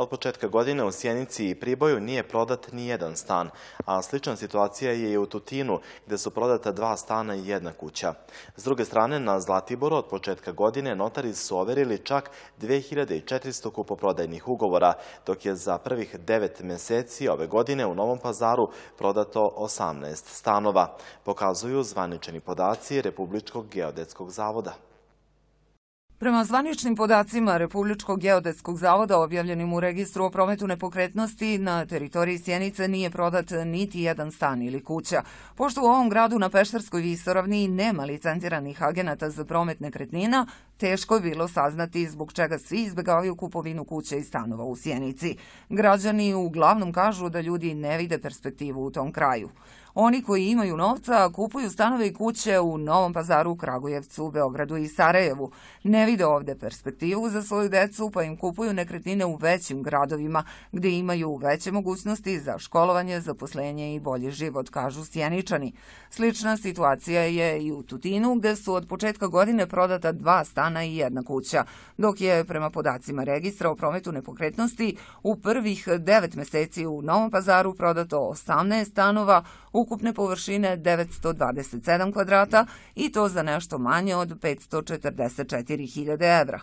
Od početka godine u Sjenici i Priboju nije prodat ni jedan stan, a slična situacija je i u Tutinu, gde su prodata dva stana i jedna kuća. S druge strane, na Zlatiboru od početka godine notari su overili čak 2400 kupoprodajnih ugovora, dok je za prvih devet meseci ove godine u Novom pazaru prodato 18 stanova, pokazuju zvaničeni podaci Republičkog geodetskog zavoda. Prema zvaničnim podacima Republičkog geodetskog zavoda objavljenim u registru o prometu nepokretnosti, na teritoriji Sjenice nije prodat niti jedan stan ili kuća. Pošto u ovom gradu na Peštarskoj visoravni nema licenciranih agenata za promet nekretnina, teško je bilo saznati zbog čega svi izbjegavaju kupovinu kuće i stanova u Sjenici. Građani uglavnom kažu da ljudi ne vide perspektivu u tom kraju. Oni koji imaju novca kupuju stanove i kuće u Novom pazaru, Kragujevcu, Beogradu i Sarajevu. Ne vide ovde perspektivu za svoju decu, pa im kupuju nekretnine u većim gradovima, gde imaju veće mogućnosti za školovanje, zaposlenje i bolji život, kažu sjeničani. Slična situacija je i u Tutinu, gde su od početka godine prodata dva stanova stana i jedna kuća, dok je prema podacima registra o prometu nepokretnosti u prvih 9 meseci u Novom pazaru prodato 18 stanova ukupne površine 927 kvadrata i to za nešto manje od 544.000 evra.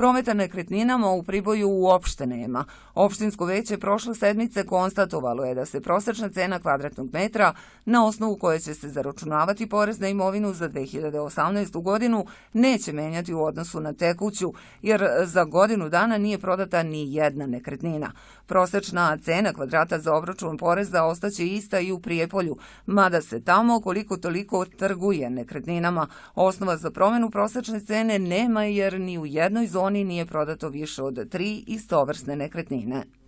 Prometa nekretninama u Priboju uopšte nema. Opštinsko veće prošle sedmice konstatovalo je da se prosečna cena kvadratnog metra na osnovu koje će se zaračunavati porez na imovinu za 2018. godinu neće menjati u odnosu na tekuću, jer za godinu dana nije prodata ni jedna nekretnina. Prosečna cena kvadrata za obračun poreza ostaće ista i u Prijepolju, mada se tamo koliko toliko trguje nekretninama. Osnova za promenu prosečne cene nema jer ni u jednoj zoni zoni nije prodato više od tri istovrsne nekretnine.